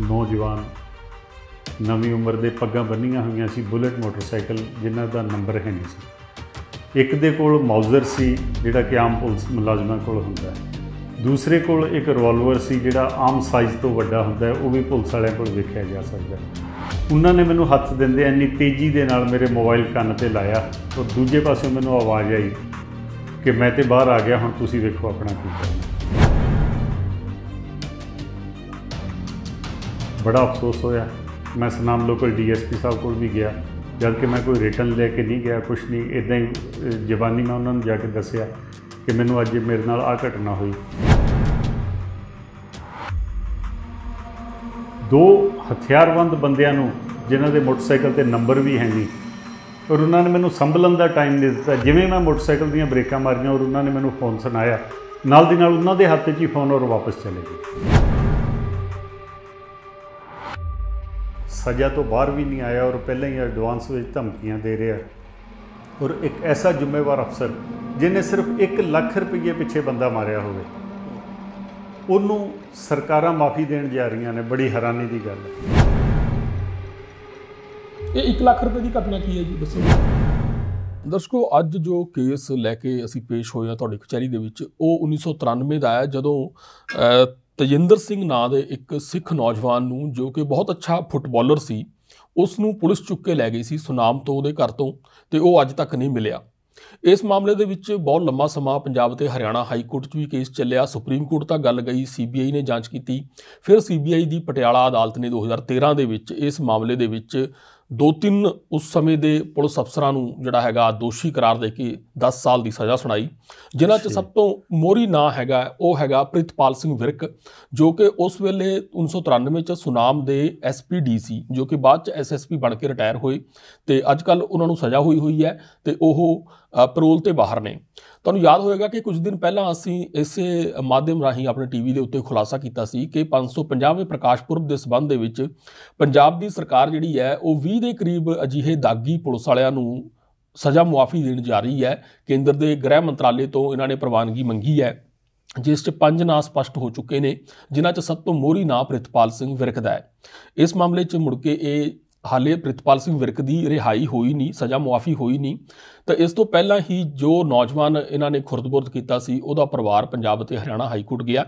ਨੌਜਵਾਨ ਨਵੀਂ ਉਮਰ ਦੇ ਪੱਗਾਂ ਬੰਨੀਆਂ ਹੋਈਆਂ ਸੀ ਬੁਲਟ ਮੋਟਰਸਾਈਕਲ ਜਿਨ੍ਹਾਂ ਦਾ ਨੰਬਰ ਹੈ ਨਹੀਂ ਸੀ ਇੱਕ ਦੇ ਕੋਲ ਮਾਊਜ਼ਰ ਸੀ ਜਿਹੜਾ ਕਿ ਆਮ ਪੁਲਿਸ ਮੁਲਾਜ਼ਮਾਂ ਕੋਲ ਹੁੰਦਾ ਹੈ ਦੂਸਰੇ ਕੋਲ ਇੱਕ ਰਿਵਾਲਵਰ ਸੀ ਜਿਹੜਾ ਆਮ ਸਾਈਜ਼ ਤੋਂ ਵੱਡਾ ਹੁੰਦਾ ਹੈ ਉਹ ਵੀ ਪੁਲਿਸ ਵਾਲਿਆਂ ਕੋਲ ਵੇਖਿਆ ਜਾ ਸਕਦਾ ਹੈ ਉਹਨਾਂ ਨੇ ਮੈਨੂੰ ਹੱਥ ਦਿੰਦੇ ਇੰਨੀ ਤੇਜ਼ੀ ਦੇ ਨਾਲ ਮੇਰੇ ਮੋਬਾਈਲ ਕੰਨ ਤੇ ਲਾਇਆ ਤੇ ਦੂਜੇ ਪਾਸੇ ਮੈਨੂੰ ਆਵਾਜ਼ ਆਈ ਕਿ ਮੈਂ ਤੇ ਬਾਹਰ ਆ ਗਿਆ ਹੁਣ ਤੁਸੀਂ ਵੇਖੋ ਆਪਣਾ ਕੀ ਕਰਨਾ ਬੜਾ ਅਫਸੋਸ ਹੋਇਆ ਮੈਂ ਸਨਾਮ ਲੋਕਲ ਡੀਐਸਪੀ ਸਾਹਿਬ ਕੋਲ ਵੀ ਗਿਆ ਜਦ ਕਿ ਮੈਂ ਕੋਈ ਰਿਟਰਨ ਲੈ ਕੇ ਨਹੀਂ ਗਿਆ ਕੁਛ ਨਹੀਂ ਇਦਾਂ ਹੀ ਜ਼ਬਾਨੀ ਮੈਂ ਉਹਨਾਂ ਨੂੰ ਜਾ ਕੇ ਦੱਸਿਆ ਕਿ ਮੈਨੂੰ ਅੱਜ ਮੇਰੇ ਨਾਲ ਆ ਘਟਨਾ ਹੋਈ ਦੋ ਹਥਿਆਰਬੰਦ ਬੰਦਿਆਂ ਨੂੰ ਜਿਨ੍ਹਾਂ ਦੇ ਮੋਟਰਸਾਈਕਲ ਤੇ ਨੰਬਰ ਵੀ ਹੈ ਨਹੀਂ ਔਰ ਉਹਨਾਂ ਨੇ ਮੈਨੂੰ ਸੰਭਲਣ ਦਾ ਟਾਈਮ ਨਹੀਂ ਦਿੱਤਾ ਜਿਵੇਂ ਮੈਂ ਮੋਟਰਸਾਈਕਲ ਦੀਆਂ ਬ੍ਰੇਕਾਂ ਮਾਰੀਆਂ ਔਰ ਉਹਨਾਂ ਨੇ ਮੈਨੂੰ ਫੋਨ ਸੁਣਾਇਆ ਨਾਲ ਦੀ ਨਾਲ ਉਹਨਾਂ ਦੇ ਹੱਥ 'ਚ ਹੀ ਫੋਨ ਔਰ ਵਾਪਸ ਚਲੇ ਗਏ ਸਜ਼ਾ ਤੋਂ ਬਾਹਰ ਵੀ ਨਹੀਂ ਆਇਆ ਔਰ ਪਹਿਲਾਂ ਹੀ ਐਡਵਾਂਸ ਵਿੱਚ ਧਮਕੀਆਂ ਦੇ ਰਿਹਾ ਔਰ ਇੱਕ ਐਸਾ ਜ਼ਿੰਮੇਵਾਰ ਅਫਸਰ ਜਿਨੇ ਸਿਰਫ 1 ਲੱਖ ਰੁਪਏ ਪਿੱਛੇ ਬੰਦਾ ਮਾਰਿਆ ਹੋਵੇ ਉਹਨੂੰ ਸਰਕਾਰਾਂ ਮਾਫੀ ਦੇਣ ਜਾ ਰਹੀਆਂ ਨੇ ਬੜੀ ਹੈਰਾਨੀ ਦੀ ਗੱਲ ਹੈ ਇਹ 1 ਲੱਖ ਰੁਪਏ ਦੀ ਘਟਨਾ ਕੀ ਹੈ ਜੀ ਦੱਸੋ ਦਰਸ਼ਕੋ ਅੱਜ ਜੋ ਕੇਸ ਲੈ ਕੇ ਅਸੀਂ ਪੇਸ਼ ਹੋਏ ਆ ਤੁਹਾਡੀ ਕਚਹਿਰੀ ਦੇ ਵਿੱਚ ਉਹ 1993 ਦਾ ਆਇਆ ਜਦੋਂ ਤਜਿੰਦਰ ਸਿੰਘ ਨਾਂ ਦੇ ਇੱਕ ਸਿੱਖ ਨੌਜਵਾਨ ਨੂੰ ਜੋ ਕਿ ਬਹੁਤ ਅੱਛਾ ਫੁੱਟਬਾਲਰ ਸੀ ਉਸ ਨੂੰ ਪੁਲਿਸ ਚੁੱਕ ਕੇ ਲੈ ਗਈ ਸੀ ਸੁਨਾਮ ਤੋਂ ਉਹਦੇ ਘਰ ਤੋਂ ਤੇ ਉਹ ਅੱਜ ਤੱਕ ਨਹੀਂ ਮਿਲਿਆ ਇਸ ਮਾਮਲੇ ਦੇ ਵਿੱਚ ਬਹੁਤ ਲੰਮਾ ਸਮਾਂ ਪੰਜਾਬ ਤੇ ਹਰਿਆਣਾ ਹਾਈ ਕੋਰਟ 'ਚ ਵੀ ਕੇਸ ਚੱਲਿਆ ਸੁਪਰੀਮ ਕੋਰਟ ਤੱਕ ਗੱਲ ਗਈ ਸੀਬੀਆਈ ਨੇ ਜਾਂਚ ਕੀਤੀ ਫਿਰ ਸੀਬੀਆਈ ਦੀ ਪਟਿਆਲਾ ਅਦਾਲਤ ਨੇ 2013 ਦੇ ਵਿੱਚ ਇਸ ਮਾਮਲੇ ਦੇ ਵਿੱਚ ਦੋ ਤਿੰਨ ਉਸ ਸਮੇਂ ਦੇ ਪੁਲਿਸ ਅਫਸਰਾਂ ਨੂੰ ਜਿਹੜਾ ਹੈਗਾ ਦੋਸ਼ੀ ਕਰਾਰ ਦੇ ਕੇ 10 ਸਾਲ ਦੀ ਸਜ਼ਾ ਸੁਣਾਈ ਜਿਨ੍ਹਾਂ 'ਚ ਸਭ ਤੋਂ ਮੋਰੀ ਨਾਂ ਹੈਗਾ ਉਹ ਹੈਗਾ ਪ੍ਰਿਤਪਾਲ ਸਿੰਘ ਵਿਰਕ ਜੋ ਕਿ ਉਸ ਵੇਲੇ 1993 'ਚ ਸੁਨਾਮ ਦੇ ਡੀਸੀ ਜੋ ਕਿ ਬਾਅਦ 'ਚ ਐਸਐਸਪੀ ਬਣ ਕੇ ਰਿਟਾਇਰ ਹੋਏ ਤੇ ਅੱਜ ਕੱਲ ਉਹਨਾਂ ਨੂੰ ਸਜ਼ਾ ਹੋਈ ਹੋਈ ਹੈ ਤੇ ਉਹ ਪੈਰੋਲ ਤੇ ਬਾਹਰ ਨੇ ਤੁਹਾਨੂੰ ਯਾਦ ਹੋਵੇਗਾ ਕਿ ਕੁਝ ਦਿਨ ਪਹਿਲਾਂ ਅਸੀਂ ਇਸੇ ਮਾਧਿਅਮ ਰਾਹੀਂ ਆਪਣੇ ਟੀਵੀ ਦੇ ਉੱਤੇ ਖੁਲਾਸਾ ਕੀਤਾ ਸੀ ਕਿ 550ਵੇਂ ਪ੍ਰਕਾਸ਼ਪੁਰਬ ਦੇ ਸਬੰਧ ਦੇ ਵਿੱਚ ਪੰਜਾਬ ਦੀ ਸਰਕਾਰ ਜਿਹੜੀ ਹੈ ਉਹ 20 ਦੇ ਕਰੀਬ ਅਜਿਹੇ ਦਾਗੀ ਪੁਲਿਸ ਵਾਲਿਆਂ ਨੂੰ ਸਜ਼ਾ ਮੁਆਫੀ ਦੇਣ ਜਾ ਰਹੀ ਹੈ ਕੇਂਦਰ ਦੇ ਗ੍ਰਹਿ ਮੰਤਰਾਲੇ ਤੋਂ ਇਹਨਾਂ ਨੇ ਪ੍ਰਵਾਨਗੀ ਮੰਗੀ ਹੈ ਜਿਸ 'ਚ ਪੰਜ ਨਾਂ ਸਪਸ਼ਟ ਹੋ ਚੁੱਕੇ ਨੇ ਜਿਨ੍ਹਾਂ 'ਚ ਸਭ ਤੋਂ ਮੋਹਰੀ ਨਾਂ ਪ੍ਰਿਤਪਾਲ ਸਿੰਘ ਵਿਰਕਦਾ ਹੈ ਇਸ ਮਾਮਲੇ 'ਚ ਮੁੜ ਕੇ ਇਹ ਹਾਲੇ ਪ੍ਰਿਤਪਾਲ ਸਿੰਘ ਵਿਰਕ ਦੀ ਰਿਹਾਈ ਹੋਈ ਨਹੀਂ ਸਜ਼ਾ ਮੁਆਫੀ ਹੋਈ ਨਹੀਂ ਤਾਂ ਇਸ ਤੋਂ ਪਹਿਲਾਂ ਹੀ ਜੋ ਨੌਜਵਾਨ ਇਹਨਾਂ ਨੇ ਖੁਰਦਬੁਰਦ ਕੀਤਾ ਸੀ ਉਹਦਾ ਪਰਿਵਾਰ ਪੰਜਾਬ ਤੇ ਹਰਿਆਣਾ ਹਾਈ ਕੋਰਟ ਗਿਆ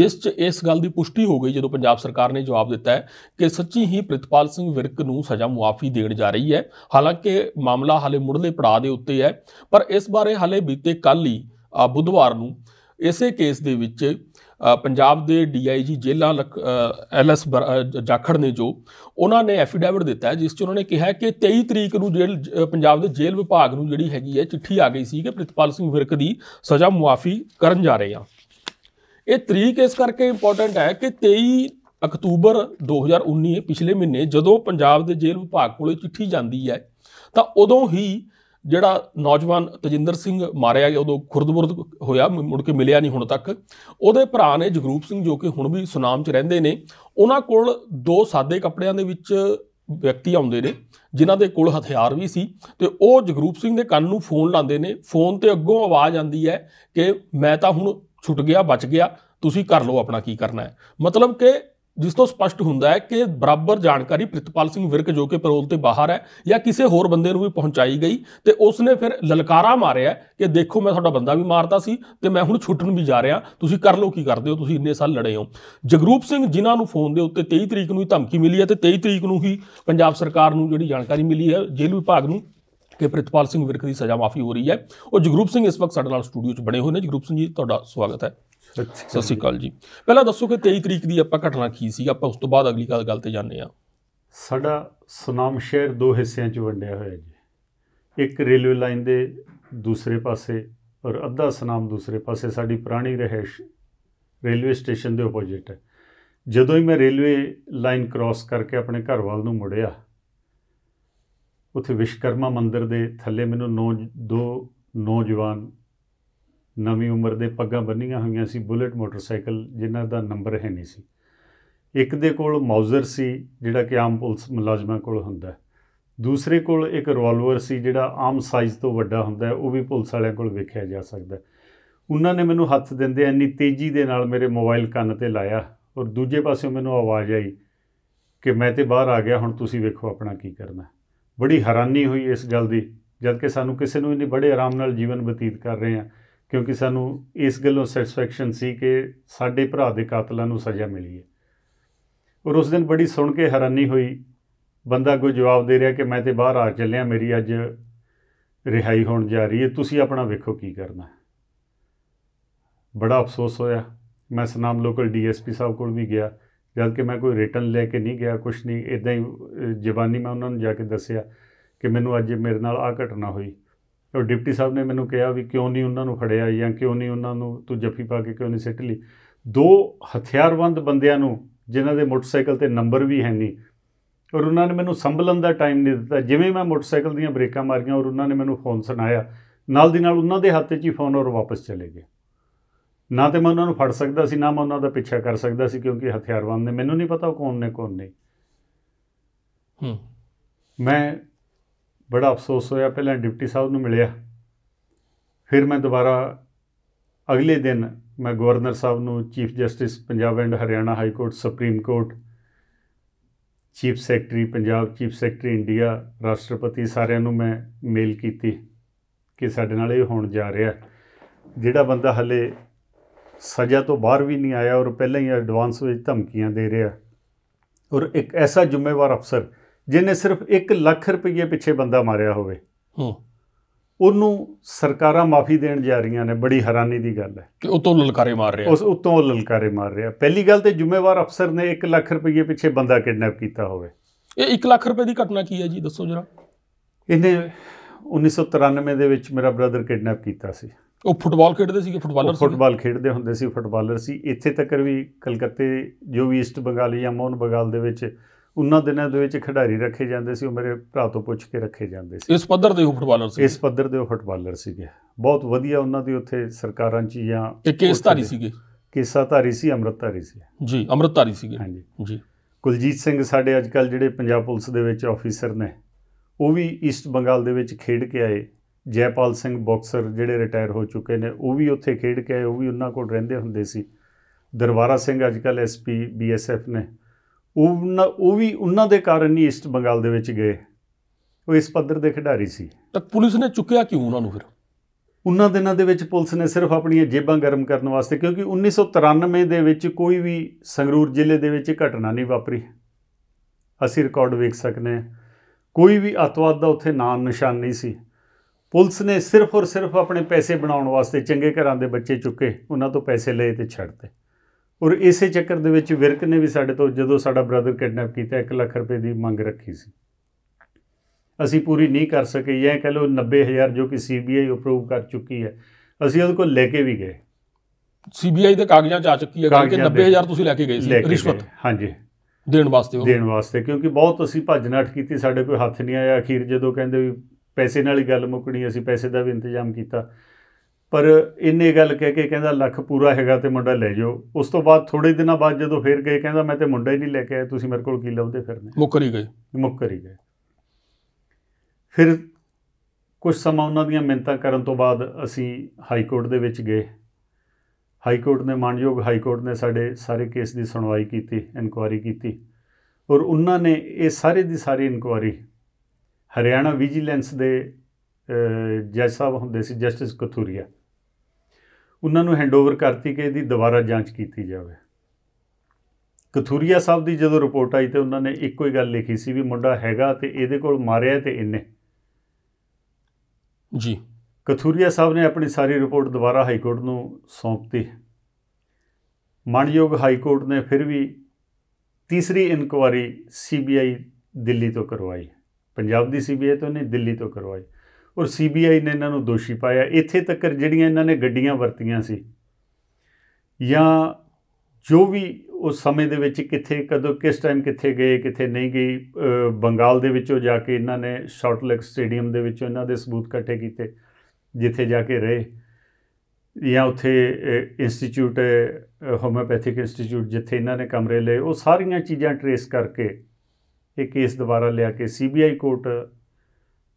ਜਿਸ 'ਚ ਇਸ ਗੱਲ ਦੀ ਪੁਸ਼ਟੀ ਹੋ ਗਈ ਜਦੋਂ ਪੰਜਾਬ ਸਰਕਾਰ ਨੇ ਜਵਾਬ ਦਿੱਤਾ ਹੈ ਕਿ ਸੱਚੀ ਹੀ ਪ੍ਰਿਤਪਾਲ ਸਿੰਘ ਵਿਰਕ ਨੂੰ ਸਜ਼ਾ ਮੁਆਫੀ ਦੇਣ ਜਾ ਰਹੀ ਹੈ ਹਾਲਾਂਕਿ ਮਾਮਲਾ ਹਾਲੇ ਮੁੱਢਲੇ ਪੜਾਅ ਦੇ ਉੱਤੇ ਹੈ ਪਰ ਇਸ ਬਾਰੇ ਹਾਲੇ ਬੀਤੇ ਕੱਲ ਹੀ ਬੁੱਧਵਾਰ ਨੂੰ ਇਸੇ ਕੇਸ ਦੇ ਵਿੱਚ ਪੰਜਾਬ ਦੇ ਡੀਆਈਜੀ ਜੇਲਾ ਐਲਐਸ ਜਾਖੜ ਨੇ ਜੋ ਉਹਨਾਂ ਨੇ ਐਫੀਡੈਵਿਟ ਦਿੱਤਾ ਹੈ ਜਿਸ 'ਚ ਉਹਨਾਂ ਨੇ ਕਿਹਾ ਕਿ 23 ਤਰੀਕ ਨੂੰ ਜੇਲ ਪੰਜਾਬ ਦੇ ਜੇਲ੍ਹ ਵਿਭਾਗ ਨੂੰ ਜਿਹੜੀ ਹੈਗੀ ਹੈ ਚਿੱਠੀ ਆ ਗਈ ਸੀ ਕਿ ਪ੍ਰਿਤਪਾਲ ਸਿੰਘ ਵਿਰਕ ਦੀ ਸਜ਼ਾ ਮੁਆਫੀ ਕਰਨ ਜਾ ਰਹੇ ਆ ਇਹ ਤਰੀਕ ਇਸ ਕਰਕੇ ਇੰਪੋਰਟੈਂਟ ਹੈ ਕਿ 23 ਅਕਤੂਬਰ 2019 ਪਿਛਲੇ ਮਹੀਨੇ ਜਦੋਂ ਪੰਜਾਬ ਦੇ ਜੇਲ੍ਹ ਵਿਭਾਗ ਕੋਲੇ ਚਿੱਠੀ ਜਾਂਦੀ ਹੈ ਤਾਂ ਉਦੋਂ ਹੀ ਜਿਹੜਾ ਨੌਜਵਾਨ ਤਜਿੰਦਰ ਸਿੰਘ ਮਾਰਿਆ ਗਿਆ ਉਦੋਂ ਖੁਰਦਬੁਰਦ ਹੋਇਆ ਮੁੜ ਕੇ ਮਿਲਿਆ ਨਹੀਂ ਹੁਣ ਤੱਕ ਉਹਦੇ ਭਰਾ ਨੇ ਜਗਰੂਪ ਸਿੰਘ ਜੋ ਕਿ ਹੁਣ ਵੀ ਸੁਨਾਮ 'ਚ ਰਹਿੰਦੇ ਨੇ ਉਹਨਾਂ ਕੋਲ ਦੋ ਸਾਦੇ ਕੱਪੜਿਆਂ ਦੇ ਵਿੱਚ ਵਿਅਕਤੀ ਆਉਂਦੇ ਨੇ ਜਿਨ੍ਹਾਂ ਦੇ ਕੋਲ ਹਥਿਆਰ ਵੀ ਸੀ ਤੇ ਉਹ ਜਗਰੂਪ ਸਿੰਘ ਦੇ ਕੰਨ ਨੂੰ ਫੋਨ ਲਾਉਂਦੇ ਨੇ ਫੋਨ ਤੇ ਅੱਗੋਂ ਆਵਾਜ਼ ਆਉਂਦੀ ਹੈ ਕਿ ਮੈਂ ਤਾਂ ਹੁਣ ਛੁੱਟ ਗਿਆ ਬਚ ਗਿਆ ਤੁਸੀਂ ਕਰ ਲਓ ਆਪਣਾ ਕੀ ਕਰਨਾ ਹੈ ਮਤਲਬ ਕਿ ਜਿਸ ਤੋਂ ਸਪਸ਼ਟ ਹੁੰਦਾ ਹੈ ਕਿ ਬਰਾਬਰ ਜਾਣਕਾਰੀ ਪ੍ਰਿਤਪਾਲ ਸਿੰਘ ਵਿਰਕ ਜੋ ਕਿ ਪਰੋਲ ਤੇ ਬਾਹਰ ਹੈ ਜਾਂ ਕਿਸੇ ਹੋਰ ਬੰਦੇ ਨੂੰ ਵੀ ਪਹੁੰਚਾਈ ਗਈ ਤੇ ਉਸ ਨੇ ਫਿਰ ਲਲਕਾਰਾ ਮਾਰਿਆ ਕਿ ਦੇਖੋ ਮੈਂ ਤੁਹਾਡਾ ਬੰਦਾ ਵੀ ਮਾਰਦਾ ਸੀ ਤੇ ਮੈਂ ਹੁਣ ਛੁੱਟਣ ਵੀ ਜਾ ਰਿਹਾ ਤੁਸੀਂ ਕਰ ਲਓ ਕੀ ਕਰਦੇ ਹੋ ਤੁਸੀਂ ਇੰਨੇ ਸਾਲ ਲੜੇ ਹੋ ਜਗਰੂਪ ਸਿੰਘ ਜਿਨ੍ਹਾਂ ਨੂੰ ਫੋਨ ਦੇ ਉੱਤੇ 23 ਤਰੀਕ ਨੂੰ ਹੀ ਧਮਕੀ ਮਿਲੀ ਹੈ ਤੇ 23 ਤਰੀਕ ਨੂੰ ਹੀ ਪੰਜਾਬ ਸਰਕਾਰ ਨੂੰ ਜਿਹੜੀ ਜਾਣਕਾਰੀ ਮਿਲੀ ਹੈ ਜੇਲ੍ਹ ਵਿਭਾਗ ਨੂੰ ਕਿ ਪ੍ਰਿਤਪਾਲ ਸਿੰਘ ਵਿਰਕ ਦੀ ਸਜ਼ਾ ਮਾਫੀ ਹੋ ਰਹੀ ਹੈ ਉਹ ਜਗਰੂਪ ਸਿੰਘ ਇਸ ਵਕਤ ਸਾਡੇ ਨਾਲ ਸਟੂਡੀਓ 'ਚ ਬਣੇ ਹੋਏ ਨੇ ਜਗਰੂਪ ਸਿੰਘ ਜੀ ਤੁਹਾਡਾ ਸਵਾਗਤ ਹੈ ਸਤਿ ਸ਼੍ਰੀ ਅਕਾਲ ਜੀ ਪਹਿਲਾਂ ਦੱਸੋ ਕਿ 23 ਤਰੀਕ ਦੀ ਆਪਾਂ ਘਟਨਾ ਕੀ ਸੀ ਆਪਾਂ ਉਸ ਤੋਂ ਬਾਅਦ ਅਗਲੀ ਗੱਲ ਤੇ ਜਾਂਦੇ ਆ ਸਾਡਾ ਸੁਨਾਮ ਸ਼ਹਿਰ ਦੋ ਹਿੱਸਿਆਂ 'ਚ ਵੰਡਿਆ ਹੋਇਆ ਜੀ ਇੱਕ ਰੇਲਵੇ ਲਾਈਨ ਦੇ ਦੂਸਰੇ ਪਾਸੇ ਔਰ ਅੱਧਾ ਸੁਨਾਮ ਦੂਸਰੇ ਪਾਸੇ ਸਾਡੀ ਪੁਰਾਣੀ ਰਹਿਸ਼ ਰੇਲਵੇ ਸਟੇਸ਼ਨ ਦੇ ਆਪੋਜ਼ਿਟ ਹੈ ਜਦੋਂ ਹੀ ਮੈਂ ਰੇਲਵੇ ਲਾਈਨ ਕ੍ਰਾਸ ਕਰਕੇ ਆਪਣੇ ਘਰ ਵੱਲ ਨੂੰ ਮੁੜਿਆ ਉੱਥੇ ਵਿਸ਼ਕਰਮਾ ਮੰਦਿਰ ਦੇ ਥੱਲੇ ਮੈਨੂੰ ਨੌ ਦੋ ਨੌਜਵਾਨ ਨਵੀਂ ਉਮਰ ਦੇ ਪੱਗਾਂ ਬੰਨੀਆਂ ਹੋਈਆਂ ਸੀ ਬੁਲੇਟ ਮੋਟਰਸਾਈਕਲ ਜਿਨ੍ਹਾਂ ਦਾ ਨੰਬਰ ਹੈ ਨਹੀਂ ਸੀ ਇੱਕ ਦੇ ਕੋਲ ਮਾਊਜ਼ਰ ਸੀ ਜਿਹੜਾ ਕਿ ਆਮ ਪੁਲਿਸ ਮੁਲਾਜ਼ਮਾਂ ਕੋਲ ਹੁੰਦਾ ਹੈ ਦੂਸਰੇ ਕੋਲ ਇੱਕ ਰਿਵਾਲਵਰ ਸੀ ਜਿਹੜਾ ਆਮ ਸਾਈਜ਼ ਤੋਂ ਵੱਡਾ ਹੁੰਦਾ ਹੈ ਉਹ ਵੀ ਪੁਲਿਸ ਵਾਲਿਆਂ ਕੋਲ ਵੇਖਿਆ ਜਾ ਸਕਦਾ ਉਹਨਾਂ ਨੇ ਮੈਨੂੰ ਹੱਥ ਦਿੰਦੇ ਇੰਨੀ ਤੇਜ਼ੀ ਦੇ ਨਾਲ ਮੇਰੇ ਮੋਬਾਈਲ ਕੰਨ ਤੇ ਲਾਇਆ ਔਰ ਦੂਜੇ ਪਾਸੇ ਮੈਨੂੰ ਆਵਾਜ਼ ਆਈ ਕਿ ਮੈਂ ਤੇ ਬਾਹਰ ਆ ਗਿਆ ਹੁਣ ਤੁਸੀਂ ਵੇਖੋ ਆਪਣਾ ਕੀ ਕਰਨਾ ਬੜੀ ਹੈਰਾਨੀ ਹੋਈ ਇਸ ਗੱਲ ਦੀ ਜਦ ਕਿ ਸਾਨੂੰ ਕਿਸੇ ਨੂੰ ਇੰਨੇ ਬੜੇ ਆਰਾਮ ਨਾਲ ਜੀਵਨ ਬਤੀਤ ਕਰ ਰਹੇ ਆ ਕਿਉਂਕਿ ਸਾਨੂੰ ਇਸ ਗੱਲੋਂ ਸੈਟੀਸਫੈਕਸ਼ਨ ਸੀ ਕਿ ਸਾਡੇ ਭਰਾ ਦੇ ਕਾਤਲਾਂ ਨੂੰ ਸਜ਼ਾ ਮਿਲੀ ਹੈ ਔਰ ਉਸ ਦਿਨ ਬੜੀ ਸੁਣ ਕੇ ਹੈਰਾਨੀ ਹੋਈ ਬੰਦਾ ਕੋਈ ਜਵਾਬ ਦੇ ਰਿਹਾ ਕਿ ਮੈਂ ਤੇ ਬਾਹਰ ਆ ਚੱਲਿਆ ਮੇਰੀ ਅੱਜ ਰਿਹਾਈ ਹੋਣ ਜਾ ਰਹੀ ਹੈ ਤੁਸੀਂ ਆਪਣਾ ਵੇਖੋ ਕੀ ਕਰਨਾ ਬੜਾ ਅਫਸੋਸ ਹੋਇਆ ਮੈਂ ਸਨਾਮ ਲੋਕਲ ਡੀਐਸਪੀ ਸਾਹਿਬ ਕੋਲ ਵੀ ਗਿਆ ਜਦ ਕਿ ਮੈਂ ਕੋਈ ਰਿਟਰਨ ਲੈ ਕੇ ਨਹੀਂ ਗਿਆ ਕੁਛ ਨਹੀਂ ਇਦਾਂ ਹੀ ਜ਼ਬਾਨੀ ਮੈਂ ਉਹਨਾਂ ਨੂੰ ਜਾ ਕੇ ਦੱਸਿਆ ਕਿ ਮੈਨੂੰ ਅੱਜ ਮੇਰੇ ਨਾਲ ਆ ਘਟਨਾ ਹੋਈ ਉਹ ਡਿਪਟੀ ਸਾਹਿਬ ਨੇ ਮੈਨੂੰ ਕਿਹਾ ਵੀ ਕਿਉਂ ਨਹੀਂ ਉਹਨਾਂ ਨੂੰ ਖੜਿਆ ਜਾਂ ਕਿਉਂ ਨਹੀਂ ਉਹਨਾਂ ਨੂੰ ਤੂੰ ਜੱਫੀ ਪਾ ਕੇ ਕਿਉਂ ਨਹੀਂ ਸਿੱਟ ਲਈ ਦੋ ਹਥਿਆਰਬੰਦ ਬੰਦਿਆਂ ਨੂੰ ਜਿਨ੍ਹਾਂ ਦੇ ਮੋਟਰਸਾਈਕਲ ਤੇ ਨੰਬਰ ਵੀ ਹੈ ਨਹੀਂ ਔਰ ਉਹਨਾਂ ਨੇ ਮੈਨੂੰ ਸੰਭਲਣ ਦਾ ਟਾਈਮ ਨਹੀਂ ਦਿੱਤਾ ਜਿਵੇਂ ਮੈਂ ਮੋਟਰਸਾਈਕਲ ਦੀਆਂ ਬ੍ਰੇਕਾਂ ਮਾਰੀਆਂ ਔਰ ਉਹਨਾਂ ਨੇ ਮੈਨੂੰ ਫੋਨ ਸੁਣਾਇਆ ਨਾਲ ਦੀ ਨਾਲ ਉਹਨਾਂ ਦੇ ਹੱਥ 'ਚ ਹੀ ਫੋਨ ਔਰ ਵਾਪਸ ਚਲੇ ਗਏ ਨਾ ਤੇ ਮੈਂ ਉਹਨਾਂ ਨੂੰ ਫੜ ਸਕਦਾ ਸੀ ਨਾ ਮੈਂ ਉਹਨਾਂ ਦਾ ਪਿੱਛਾ ਕਰ ਸਕਦਾ ਸੀ ਕਿਉਂਕਿ ਹਥਿਆਰਬੰਦ ਨੇ ਮੈਨੂੰ ਨਹੀਂ ਪਤਾ ਉਹ ਕੌਣ ਨੇ ਕੌਣ ਨਹੀਂ ਹੂੰ ਮੈਂ ਬੜਾ ਅਫਸੋਸ ਹੋਇਆ ਪਹਿਲਾਂ ਡਿਪਟੀ ਸਾਹਿਬ ਨੂੰ ਮਿਲਿਆ ਫਿਰ ਮੈਂ ਦੁਬਾਰਾ ਅਗਲੇ ਦਿਨ ਮੈਂ ਗਵਰਨਰ ਸਾਹਿਬ ਨੂੰ chief justice Punjab and Haryana high court supreme court chief secretary Punjab chief secretary India ਰਾਸ਼ਟਰਪਤੀ ਸਾਰਿਆਂ ਨੂੰ ਮੈਂ ਮੇਲ ਕੀਤੀ ਕਿ ਸਾਡੇ ਨਾਲ ਇਹ ਹੋਣ ਜਾ ਰਿਹਾ ਜਿਹੜਾ ਬੰਦਾ ਹਲੇ ਸਜ਼ਾ ਤੋਂ ਬਾਹਰ ਵੀ ਨਹੀਂ ਆਇਆ ਔਰ ਪਹਿਲਾਂ ਹੀ ਐਡਵਾਂਸ ਵਿੱਚ ਧਮਕੀਆਂ ਦੇ ਰਿਹਾ ਔਰ ਇੱਕ ਐਸਾ ਜ਼ਿੰਮੇਵਾਰ ਅਫਸਰ ਜਿਹਨੇ ਸਿਰਫ 1 ਲੱਖ ਰੁਪਏ ਪਿੱਛੇ ਬੰਦਾ ਮਾਰਿਆ ਹੋਵੇ ਹੂੰ ਉਹਨੂੰ ਸਰਕਾਰਾਂ ਮਾਫੀ ਦੇਣ ਜਾ ਰਹੀਆਂ ਨੇ ਬੜੀ ਹੈਰਾਨੀ ਦੀ ਗੱਲ ਹੈ ਕਿ ਉਤੋਂ ਲਲਕਾਰੇ ਮਾਰ ਰਿਹਾ ਉਸ ਉਤੋਂ ਲਲਕਾਰੇ ਮਾਰ ਰਿਹਾ ਪਹਿਲੀ ਗੱਲ ਤੇ ਜ਼ਿੰਮੇਵਾਰ ਅਫਸਰ ਨੇ 1 ਲੱਖ ਰੁਪਏ ਪਿੱਛੇ ਬੰਦਾ ਕਿਡਨੈਪ ਕੀਤਾ ਹੋਵੇ ਇਹ 1 ਲੱਖ ਰੁਪਏ ਦੀ ਘਟਨਾ ਕੀ ਹੈ ਜੀ ਦੱਸੋ ਜਰਾ ਇਹਨੇ 1993 ਦੇ ਵਿੱਚ ਮੇਰਾ ਬ੍ਰਦਰ ਕਿਡਨੈਪ ਕੀਤਾ ਸੀ ਉਹ ਫੁੱਟਬਾਲ ਖੇਡਦੇ ਸੀਗੇ ਫੁੱਟਬਾਲਰ ਸੀ ਫੁੱਟਬਾਲ ਖੇਡਦੇ ਹੁੰਦੇ ਸੀ ਫੁੱਟਬਾਲਰ ਸੀ ਇੱਥੇ ਤੱਕ ਵੀ ਕਲਕੱਤੇ ਜੋ ਵੀ ਈਸਟ ਬੰਗਾਲ ਜਾਂ ਮੋਹਨ ਬਗਾਲ ਦੇ ਵਿੱਚ ਉਹਨਾਂ ਦਿਨਾਂ ਦੇ ਵਿੱਚ ਖਿਡਾਰੀ ਰੱਖੇ ਜਾਂਦੇ ਸੀ ਉਹ ਮੇਰੇ ਭਰਾ ਤੋਂ ਪੁੱਛ ਕੇ ਰੱਖੇ ਜਾਂਦੇ ਸੀ ਇਸ ਪੱਧਰ ਦੇ ਉਹ ਫੁੱਟਬਾਲਰ ਸੀ ਇਸ ਪੱਧਰ ਦੇ ਉਹ ਫੁੱਟਬਾਲਰ ਸੀਗੇ ਬਹੁਤ ਵਧੀਆ ਉਹਨਾਂ ਦੀ ਉੱਥੇ ਸਰਕਾਰਾਂ 'ਚ ਜਾਂ ਇਹ ਕੇਸਧਾਰੀ ਸੀਗੇ ਧਾਰੀ ਸੀ ਧਾਰੀ ਸੀ ਜੀ ਧਾਰੀ ਸੀਗੇ ਹਾਂਜੀ ਜੀ ਕੁਲਜੀਤ ਸਿੰਘ ਸਾਡੇ ਅੱਜ ਕੱਲ ਜਿਹੜੇ ਪੰਜਾਬ ਪੁਲਿਸ ਦੇ ਵਿੱਚ ਆਫੀਸਰ ਨੇ ਉਹ ਵੀ ਈਸਟ ਬੰਗਾਲ ਦੇ ਵਿੱਚ ਖੇਡ ਕੇ ਆਏ ਜੈਪਾਲ ਸਿੰਘ ਬਾਕਸਰ ਜਿਹੜੇ ਰਿਟਾਇਰ ਹੋ ਚੁੱਕੇ ਨੇ ਉਹ ਵੀ ਉੱਥੇ ਖੇਡ ਕੇ ਆਏ ਉਹ ਵੀ ਉਹਨਾਂ ਕੋਲ ਰਹਿੰਦੇ ਹੁੰਦੇ ਸੀ ਦਰਬਾਰਾ ਸਿੰਘ ਅੱਜ ਕੱਲ ਐਸਪੀ ਬੀਐਸਐਫ ਨੇ ਉਹ ਉਹ ਵੀ ਉਹਨਾਂ ਦੇ ਕਾਰਨ ਹੀ ਈਸਟ ਬੰਗਾਲ ਦੇ ਵਿੱਚ ਗਏ ਉਹ ਇਸ ਪੱਧਰ ਦੇ ਖਿਡਾਰੀ ਸੀ ਤਾਂ ਪੁਲਿਸ ਨੇ ਚੁੱਕਿਆ ਕਿਉਂ ਉਹਨਾਂ ਨੂੰ ਫਿਰ ਉਹਨਾਂ ਦਿਨਾਂ ਦੇ ਵਿੱਚ ਪੁਲਿਸ ਨੇ ਸਿਰਫ ਆਪਣੀਆਂ ਜੇਬਾਂ ਗਰਮ ਕਰਨ ਵਾਸਤੇ ਕਿਉਂਕਿ 1993 ਦੇ ਵਿੱਚ ਕੋਈ ਵੀ ਸੰਗਰੂਰ ਜ਼ਿਲ੍ਹੇ ਦੇ ਵਿੱਚ ਘਟਨਾ ਨਹੀਂ ਵਾਪਰੀ ਅਸੀਂ ਰਿਕਾਰਡ ਵੇਖ ਸਕਨੇ ਕੋਈ ਵੀ ਅਤਵਾਦ ਦਾ ਉੱਥੇ ਨਾਂ ਨਿਸ਼ਾਨ ਨਹੀਂ ਸੀ ਪੁਲਿਸ ਨੇ ਸਿਰਫ ਔਰ ਸਿਰਫ ਆਪਣੇ ਪੈਸੇ ਬਣਾਉਣ ਵਾਸਤੇ ਚੰਗੇ ਘਰਾਂ ਦੇ ਬੱਚੇ ਚੁੱਕੇ ਉਹਨਾਂ ਤੋਂ ਪੈਸੇ ਲਏ ਤੇ ਛੱਡਤੇ ਔਰ ਇਸੇ ਚੱਕਰ ਦੇ ਵਿੱਚ ਵਿਰਕ ਨੇ ਵੀ ਸਾਡੇ ਤੋਂ ਜਦੋਂ ਸਾਡਾ ਬ੍ਰਦਰ ਕਿਡਨੈਪ ਕੀਤਾ 1 ਲੱਖ ਰੁਪਏ ਦੀ ਮੰਗ ਰੱਖੀ ਸੀ ਅਸੀਂ ਪੂਰੀ ਨਹੀਂ ਕਰ ਸਕੇ ਜਾਂ ਕਹ ਲੋ 90000 ਜੋ ਕਿ ਸੀਬੀਆਈ ਅਪਰੂਵ ਕਰ ਚੁੱਕੀ ਹੈ ਅਸੀਂ ਉਹਦੇ ਕੋਲ ਲੈ ਕੇ ਵੀ ਗਏ ਸੀਬੀਆਈ ਦੇ ਕਾਗਜ਼ਾਂ ਚ ਆ ਚੁੱਕੀ ਹੈ ਕਿ 90000 ਤੁਸੀਂ ਲੈ ਕੇ ਗਏ ਸੀ ਰਿਸ਼ਵਤ ਹਾਂਜੀ ਦੇਣ ਵਾਸਤੇ ਦੇਣ ਵਾਸਤੇ ਕਿਉਂਕਿ ਬਹੁਤ ਅਸੀਂ ਭੱਜ ਨੱਠ ਕੀਤੀ ਸਾਡੇ ਕੋਈ ਹੱਥ ਨਹੀਂ ਆਇਆ ਅਖੀਰ ਜਦੋਂ ਕਹਿੰਦੇ ਵੀ ਪੈਸੇ ਨਾਲ ਹੀ ਗੱਲ ਮੁੱਕਣੀ ਅਸੀਂ ਪੈਸੇ ਦਾ ਵੀ ਇੰਤਜ਼ਾਮ ਕੀਤਾ ਪਰ ਇਹਨੇ ਗੱਲ ਕਹਿ ਕੇ ਕਹਿੰਦਾ ਲੱਖ ਪੂਰਾ ਹੈਗਾ ਤੇ ਮੁੰਡਾ ਲੈ ਜਾਓ ਉਸ ਤੋਂ ਬਾਅਦ ਥੋੜੇ ਦਿਨਾਂ ਬਾਅਦ ਜਦੋਂ ਫੇਰ ਗਏ ਕਹਿੰਦਾ ਮੈਂ ਤੇ ਮੁੰਡਾ ਹੀ ਨਹੀਂ ਲੈ ਕੇ ਆਇਆ ਤੁਸੀਂ ਮੇਰੇ ਕੋਲ ਕੀ ਲਾਉਂਦੇ ਫਿਰਨੇ ਮੁੱਕਰ ਹੀ ਗਏ ਮੁੱਕਰ ਹੀ ਗਏ ਫਿਰ ਕੁਝ ਸਮਾਂ ਉਹਨਾਂ ਦੀਆਂ ਮਿੰਤਾਂ ਕਰਨ ਤੋਂ ਬਾਅਦ ਅਸੀਂ ਹਾਈ ਕੋਰਟ ਦੇ ਵਿੱਚ ਗਏ ਹਾਈ ਕੋਰਟ ਨੇ ਮਾਨਯੋਗ ਹਾਈ ਕੋਰਟ ਨੇ ਸਾਡੇ ਸਾਰੇ ਕੇਸ ਦੀ ਸੁਣਵਾਈ ਕੀਤੀ ਇਨਕੁਆਰੀ ਕੀਤੀ ਔਰ ਉਹਨਾਂ ਨੇ ਇਹ ਸਾਰੇ ਦੀ ਸਾਰੀ ਇਨਕੁਆਰੀ ਹਰਿਆਣਾ ਵਿਜੀਲੈਂਸ ਦੇ ਜੱਜ ਸਾਹਿਬ ਹੁੰਦੇ ਸੀ ਜਸਟਿਸ ਕਥੂਰੀਆ ਉਹਨਾਂ ਨੂੰ ਹੈਂਡਓਵਰ ਕਰਤੀ ਕਿ ਇਹਦੀ ਦੁਬਾਰਾ ਜਾਂਚ ਕੀਤੀ ਜਾਵੇ ਕਥੂਰੀਆ ਸਾਹਿਬ ਦੀ ਜਦੋਂ ਰਿਪੋਰਟ ਆਈ ਤੇ ਉਹਨਾਂ ਨੇ ਇੱਕੋ ਹੀ ਗੱਲ ਲਿਖੀ ਸੀ ਵੀ ਮੁੰਡਾ ਹੈਗਾ ਤੇ ਇਹਦੇ ਕੋਲ ਮਾਰਿਆ ਤੇ ਇਹਨੇ ਜੀ ਕਥੂਰੀਆ ਸਾਹਿਬ ਨੇ ਆਪਣੀ ਸਾਰੀ ਰਿਪੋਰਟ ਦੁਬਾਰਾ ਹਾਈ ਕੋਰਟ ਨੂੰ ਸੌਂਪਤੀ ਮਾਨਯੋਗ ਹਾਈ ਕੋਰਟ ਨੇ ਫਿਰ ਵੀ ਤੀਸਰੀ ਇਨਕੁਆਰੀ ਸੀਬੀਆਈ ਦਿੱਲੀ ਤੋਂ ਕਰਵਾਈ ਪੰਜਾਬ ਦੀ ਸੀਬੀਆਈ ਤੋਂ ਨਹੀਂ ਦਿੱਲੀ ਤੋਂ ਕਰਵਾਈ ਔਰ ਸੀਬੀਆਈ ਨੇ ਇਹਨਾਂ ਨੂੰ ਦੋਸ਼ੀ ਪਾਇਆ ਇੱਥੇ ਤੱਕ ਜਿਹੜੀਆਂ ਇਹਨਾਂ ਨੇ ਗੱਡੀਆਂ ਵਰਤੀਆਂ ਸੀ ਜਾਂ ਜੋ ਵੀ ਉਸ ਸਮੇਂ ਦੇ ਵਿੱਚ ਕਿੱਥੇ ਕਦੋਂ ਕਿਸ ਟਾਈਮ ਕਿੱਥੇ ਗਏ ਕਿੱਥੇ ਨਹੀਂ ਗਏ ਬੰਗਾਲ ਦੇ ਵਿੱਚੋਂ ਜਾ ਕੇ ਇਹਨਾਂ ਨੇ ਸ਼ਾਰਟ ਲੈਕ ਸਟੇਡੀਅਮ ਦੇ ਵਿੱਚੋਂ ਇਹਨਾਂ ਦੇ ਸਬੂਤ ਇਕੱਠੇ ਕੀਤੇ ਜਿੱਥੇ ਜਾ ਕੇ ਰਹੇ ਜਾਂ ਉੱਥੇ ਇੰਸਟੀਚਿਊਟ ਹੈ ਹੋਮਿਓਪੈਥਿਕ ਇੰਸਟੀਚਿਊਟ ਜਿੱਥੇ ਇਹਨਾਂ ਨੇ ਕਮਰੇ ਲਏ ਉਹ ਸਾਰੀਆਂ ਚੀਜ਼ਾਂ ਟਰੇਸ ਕਰਕੇ ਇਹ ਕੇਸ ਦੁਬਾਰਾ ਲਿਆ ਕੇ ਸੀਬੀਆਈ ਕੋਰਟ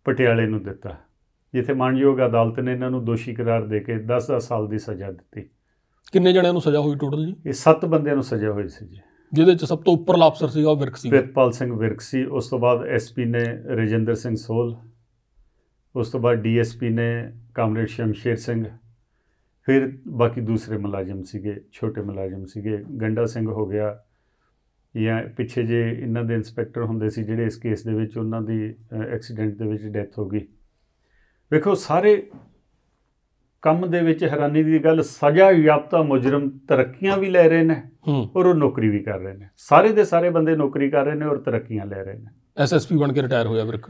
ਪਟਿਆਲੇ ਨੂੰ ਦਿੱਤਾ ਜਿੱਥੇ ਮਾਨਯੋਗ ਅਦਾਲਤ ਨੇ ਇਹਨਾਂ ਨੂੰ ਦੋਸ਼ੀ ਕਰਾਰ ਦੇ ਕੇ 10-10 ਸਾਲ ਦੀ ਸਜ਼ਾ ਦਿੱਤੀ ਕਿੰਨੇ ਜਣਿਆਂ ਨੂੰ ਸਜ਼ਾ ਹੋਈ ਟੋਟਲ ਜੀ ਇਹ 7 ਬੰਦਿਆਂ ਨੂੰ ਸਜ਼ਾ ਹੋਈ ਸੀ ਜੀ ਜਿਹਦੇ ਚ ਸਭ ਤੋਂ ਉੱਪਰਲਾ ਅਫਸਰ ਸੀਗਾ ਉਹ ਵਿਰਕ ਸੀ ਪ੍ਰਿਤਪਾਲ ਸਿੰਘ ਵਿਰਕ ਸੀ ਉਸ ਤੋਂ ਬਾਅਦ ਐਸਪੀ ਨੇ ਰਜਿੰਦਰ ਸਿੰਘ ਸੋਲ ਉਸ ਤੋਂ ਬਾਅਦ ਡੀਐਸਪੀ ਨੇ ਕਾਮਰੇਡ ਸ਼ਮਸ਼ੇਰ ਸਿੰਘ ਫਿਰ ਬਾਕੀ ਦੂਸਰੇ ਮੁਲਾਜ਼ਮ ਸੀਗੇ ਛੋਟੇ ਮੁਲਾਜ਼ਮ ਸੀਗੇ ਗੰਡਾ ਸਿੰਘ ਹੋ ਗਿਆ ਜਾਂ ਪਿੱਛੇ ਜੇ ਇਹਨਾਂ ਦੇ ਇਨਸਪੈਕਟਰ ਹੁੰਦੇ ਸੀ ਜਿਹੜੇ ਇਸ ਕੇਸ ਦੇ ਵਿੱਚ ਉਹਨਾਂ ਦੀ ਐਕਸੀਡੈਂਟ ਦੇ ਵਿੱਚ ਡੈਥ ਹੋ ਗਈ ਵੇਖੋ ਸਾਰੇ ਕੰਮ ਦੇ ਵਿੱਚ ਹੈਰਾਨੀ ਦੀ ਗੱਲ ਸਜ਼ਾ ਯਾਪਤਾ ਮੁਜਰਮ ਤਰੱਕੀਆਂ ਵੀ ਲੈ ਰਹੇ ਨੇ ਔਰ ਉਹ ਨੌਕਰੀ ਵੀ ਕਰ ਰਹੇ ਨੇ ਸਾਰੇ ਦੇ ਸਾਰੇ ਬੰਦੇ ਨੌਕਰੀ ਕਰ ਰਹੇ ਨੇ ਔਰ ਤਰੱਕੀਆਂ ਲੈ ਰਹੇ ਨੇ ਐਸਐਸਪੀ ਬਣ ਕੇ ਰਿਟਾਇਰ ਹੋਇਆ ਵਿਰਕ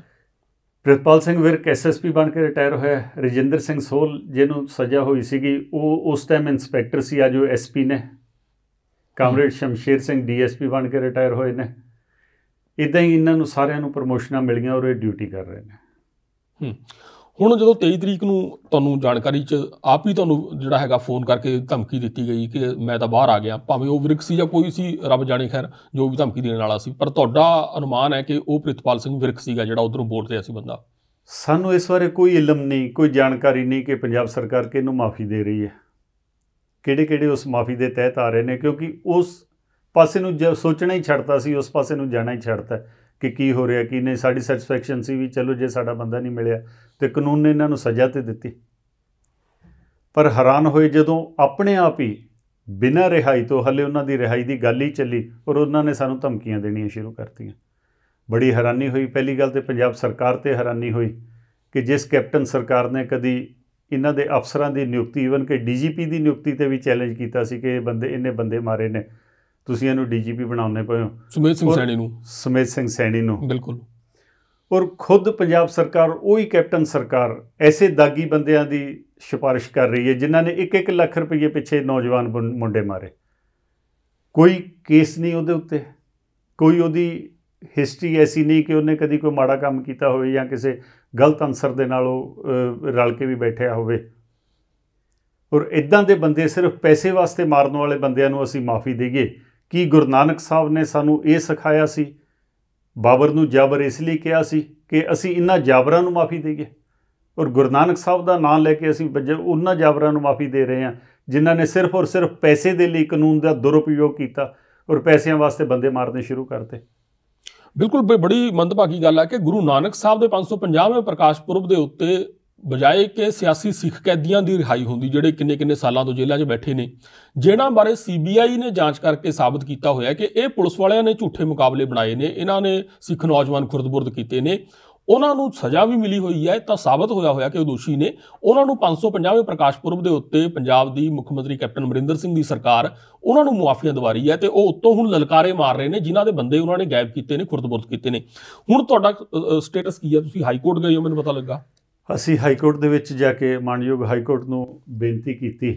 ਪ੍ਰਿਤਪਾਲ ਸਿੰਘ ਵਿਰਕ ਐਸਐਸਪੀ ਬਣ ਕੇ ਰਿਟਾਇਰ ਹੋਇਆ ਰਜਿੰਦਰ ਸਿੰਘ ਸੋਲ ਜਿਹਨੂੰ ਸਜ਼ਾ ਹੋਈ ਸੀਗੀ ਉਹ ਉਸ ਟਾਈਮ ਇਨਸਪੈਕਟਰ ਸੀ ਅੱਜ ਉਹ ਐਸਪੀ ਨੇ ਕਾਮਰੇਡ ਸ਼ਮਸ਼ੀਰ ਸਿੰਘ ਡੀਐਸਪੀ ਬਣ ਕੇ ਰਿਟਾਇਰ ਹੋਏ ਨੇ ਇਦਾਂ ਹੀ ਇਹਨਾਂ ਨੂੰ ਸਾਰਿਆਂ ਨੂੰ ਪ੍ਰਮੋਸ਼ਨਾਂ ਮਿਲੀਆਂ ਔਰ ਇਹ ਡਿਊਟੀ ਕਰ ਰਹੇ ਨੇ ਹੂੰ ਹੁਣ ਜਦੋਂ 23 ਤਰੀਕ ਨੂੰ ਤੁਹਾਨੂੰ ਜਾਣਕਾਰੀ ਚ ਆਪ ਹੀ ਤੁਹਾਨੂੰ ਜਿਹੜਾ ਹੈਗਾ ਫੋਨ ਕਰਕੇ ਧਮਕੀ ਦਿੱਤੀ ਗਈ ਕਿ ਮੈਂ ਤਾਂ ਬਾਹਰ ਆ ਗਿਆ ਭਾਵੇਂ ਉਹ ਵਿਰਕ ਸੀ ਜਾਂ ਕੋਈ ਸੀ ਰੱਬ ਜਾਣੇ ਖੈਰ ਜੋ ਵੀ ਧਮਕੀ ਦੇਣ ਵਾਲਾ ਸੀ ਪਰ ਤੁਹਾਡਾ ਅਨੁਮਾਨ ਹੈ ਕਿ ਉਹ ਪ੍ਰਿਤਪਾਲ ਸਿੰਘ ਵਿਰਕ ਸੀਗਾ ਜਿਹੜਾ ਉਧਰੋਂ ਬੋਲ ਰਿਹਾ ਸੀ ਬੰਦਾ ਸਾਨੂੰ ਇਸ ਬਾਰੇ ਕੋਈ ਇਲਮ ਨਹੀਂ ਕੋਈ ਜਾਣਕਾਰੀ ਨਹੀਂ ਕਿ ਪੰਜਾਬ ਸਰਕਾਰ ਕਿਹਨੂੰ ਮਾਫੀ ਦੇ ਰਹੀ ਹੈ ਕਿਹੜੇ-ਕਿਹੜੇ ਉਸ ਮਾਫੀ ਦੇ ਤਹਿਤ ਆ ਰਹੇ ਨੇ ਕਿਉਂਕਿ ਉਸ ਪਾਸੇ ਨੂੰ ਸੋਚਣਾ ਹੀ ਛੱਡਤਾ ਸੀ ਉਸ ਪਾਸੇ ਨੂੰ ਜਾਣਾ ਹੀ ਛੱਡਤਾ ਕਿ ਕੀ ਹੋ ਰਿਹਾ ਕੀ ਨਹੀਂ ਸਾਡੀ ਸੈਟੀਸਫੈਕਸ਼ਨ ਸੀ ਵੀ ਚਲੋ ਜੇ ਸਾਡਾ ਬੰਦਾ ਨਹੀਂ ਮਿਲਿਆ ਤੇ ਕਾਨੂੰਨ ਨੇ ਇਹਨਾਂ ਨੂੰ ਸਜ਼ਾ ਤੇ ਦਿੱਤੀ ਪਰ ਹੈਰਾਨ ਹੋਏ ਜਦੋਂ ਆਪਣੇ ਆਪ ਹੀ ਬਿਨਾਂ ਰਿਹਾਈ ਤੋਂ ਹਲੇ ਉਹਨਾਂ ਦੀ ਰਿਹਾਈ ਦੀ ਗੱਲ ਹੀ ਚੱਲੀ ਔਰ ਉਹਨਾਂ ਨੇ ਸਾਨੂੰ ਧਮਕੀਆਂ ਦੇਣੀਆਂ ਸ਼ੁਰੂ ਕਰਤੀਆਂ ਬੜੀ ਹੈਰਾਨੀ ਹੋਈ ਪਹਿਲੀ ਗੱਲ ਤੇ ਪੰਜਾਬ ਸਰਕਾਰ ਤੇ ਹੈਰਾਨੀ ਹੋਈ ਕਿ ਜਿਸ ਕੈਪਟਨ ਸਰਕਾਰ ਨੇ ਕਦੀ ਇਹਨਾਂ ਦੇ ਅਫਸਰਾਂ ਦੀ ਨਿਯੁਕਤੀ ਈਵਨ ਕਿ ਡੀਜੀਪੀ ਦੀ ਨਿਯੁਕਤੀ ਤੇ ਵੀ ਚੈਲੰਜ ਕੀਤਾ ਸੀ ਕਿ ਇਹ ਬੰਦੇ ਇਹਨੇ ਬੰਦੇ ਮਾਰੇ ਨੇ ਤੁਸੀਂ ਇਹਨੂੰ ਡੀਜੀਪੀ ਬਣਾਉਣੇ ਪਏ ਹੋ ਸੁਮੇਤ ਸਿੰਘ ਸੈਣੀ ਨੂੰ ਸੁਮੇਤ ਸਿੰਘ ਸੈਣੀ ਨੂੰ ਬਿਲਕੁਲ ਔਰ ਖੁਦ ਪੰਜਾਬ ਸਰਕਾਰ ਉਹੀ ਕੈਪਟਨ ਸਰਕਾਰ ਐਸੇ ਦਾਗੀ ਬੰਦਿਆਂ ਦੀ ਸਿਫਾਰਿਸ਼ ਕਰ ਰਹੀ ਹੈ ਜਿਨ੍ਹਾਂ ਨੇ 1-1 ਲੱਖ ਰੁਪਏ ਪਿੱਛੇ ਨੌਜਵਾਨ ਮੁੰਡੇ ਮਾਰੇ ਕੋਈ ਕੇਸ ਨਹੀਂ ਉਹਦੇ ਉੱਤੇ ਕੋਈ ਉਹਦੀ ਹਿਸਟਰੀ ਐਸੀ ਨਹੀਂ ਕਿ ਉਹਨੇ ਕਦੀ ਕੋਈ ਮਾੜਾ ਕੰਮ ਕੀਤਾ ਹੋਵੇ ਜਾਂ ਕਿਸੇ ਗਲਤ ਅਨਸਰ ਦੇ ਨਾਲ ਉਹ ਰਲ ਕੇ ਵੀ ਬੈਠਿਆ ਹੋਵੇ ਔਰ ਇਦਾਂ ਦੇ ਬੰਦੇ ਸਿਰਫ ਪੈਸੇ ਵਾਸਤੇ ਮਾਰਨ ਵਾਲੇ ਬੰਦਿਆਂ ਨੂੰ ਅਸੀਂ ਮਾਫੀ ਦੇਈਏ ਕੀ ਗੁਰੂ ਨਾਨਕ ਸਾਹਿਬ ਨੇ ਸਾਨੂੰ ਇਹ ਸਿਖਾਇਆ ਸੀ ਬਾਬਰ ਨੂੰ ਜਾਬਰ ਇਸ ਲਈ ਕਿਹਾ ਸੀ ਕਿ ਅਸੀਂ ਇਹਨਾਂ ਜਾਬਰਾਂ ਨੂੰ ਮਾਫੀ ਦੇਈਏ ਔਰ ਗੁਰੂ ਨਾਨਕ ਸਾਹਿਬ ਦਾ ਨਾਮ ਲੈ ਕੇ ਅਸੀਂ ਉਹਨਾਂ ਜਾਬਰਾਂ ਨੂੰ ਮਾਫੀ ਦੇ ਰਹੇ ਹਾਂ ਜਿਨ੍ਹਾਂ ਨੇ ਸਿਰਫ ਔਰ ਸਿਰਫ ਪੈਸੇ ਦੇ ਲਈ ਕਾਨੂੰਨ ਦਾ ਦੁਰਉਪਯੋਗ ਕੀਤਾ ਔਰ ਪੈਸਿਆਂ ਵਾਸਤੇ ਬੰਦੇ ਮਾਰਨੇ ਸ਼ੁਰੂ ਕਰਤੇ ਬਿਲਕੁਲ ਬੜੀ ਮੰਦਭਾਗੀ ਗੱਲ ਹੈ ਕਿ ਗੁਰੂ ਨਾਨਕ ਸਾਹਿਬ ਦੇ 550ਵੇਂ ਪ੍ਰਕਾਸ਼ ਪੁਰਬ ਦੇ ਉੱਤੇ ਬਜਾਏ ਕਿ ਸਿਆਸੀ ਸਿੱਖ ਕੈਦੀਆਂ ਦੀ ਰਿਹਾਈ ਹੁੰਦੀ ਜਿਹੜੇ ਕਿੰਨੇ ਕਿੰਨੇ ਸਾਲਾਂ ਤੋਂ ਜੇਲ੍ਹਾਂ 'ਚ ਬੈਠੇ ਨੇ ਜਿਹਨਾਂ ਬਾਰੇ ਸੀਬੀਆਈ ਨੇ ਜਾਂਚ ਕਰਕੇ ਸਾਬਤ ਕੀਤਾ ਹੋਇਆ ਕਿ ਇਹ ਪੁਲਿਸ ਵਾਲਿਆਂ ਨੇ ਝੂਠੇ ਮੁਕਾਬਲੇ ਬਣਾਏ ਨੇ ਇਹਨਾਂ ਨੇ ਸਿੱਖ ਨੌਜਵਾਨ ਖੁਰਦਬੁਰਦ ਕੀਤੇ ਨੇ ਉਹਨਾਂ ਨੂੰ ਸਜ਼ਾ ਵੀ ਮਿਲੀ ਹੋਈ ਹੈ ਤਾਂ ਸਾਬਤ ਹੋਇਆ ਹੋਇਆ ਕਿ ਉਹ ਦੋਸ਼ੀ ਨੇ ਉਹਨਾਂ ਨੂੰ 550ਵੇਂ ਪ੍ਰਕਾਸ਼ ਪੁਰਬ ਦੇ ਉੱਤੇ ਪੰਜਾਬ ਦੀ ਮੁੱਖ ਮੰਤਰੀ ਕੈਪਟਨ ਅਮਰਿੰਦਰ ਸਿੰਘ ਦੀ ਸਰਕਾਰ ਉਹਨਾਂ ਨੂੰ ਮੁਆਫੀਆਂ ਦਿਵਾਰੀ ਹੈ ਤੇ ਉਹ ਉੱਤੋਂ ਹੁਣ ਲਲਕਾਰੇ ਮਾਰ ਰਹੇ ਨੇ ਜਿਨ੍ਹਾਂ ਦੇ ਬੰਦੇ ਉਹਨਾਂ ਨੇ ਗਾਇਬ ਕੀਤੇ ਨੇ ਖੁਰਦਬੁਰਦ ਕੀਤੇ ਨੇ ਹੁਣ ਤੁਹਾਡਾ ਸਟੇਟਸ ਕੀ ਹੈ ਤੁਸੀਂ ਹਾਈ ਕੋਰਟ ਗਏ ਹੋ ਮੈਨੂੰ ਪਤਾ ਲੱਗਾ ਅਸੀਂ ਹਾਈ ਕੋਰਟ ਦੇ ਵਿੱਚ ਜਾ ਕੇ ਮਾਨਯੋਗ ਹਾਈ ਕੋਰਟ ਨੂੰ ਬੇਨਤੀ ਕੀਤੀ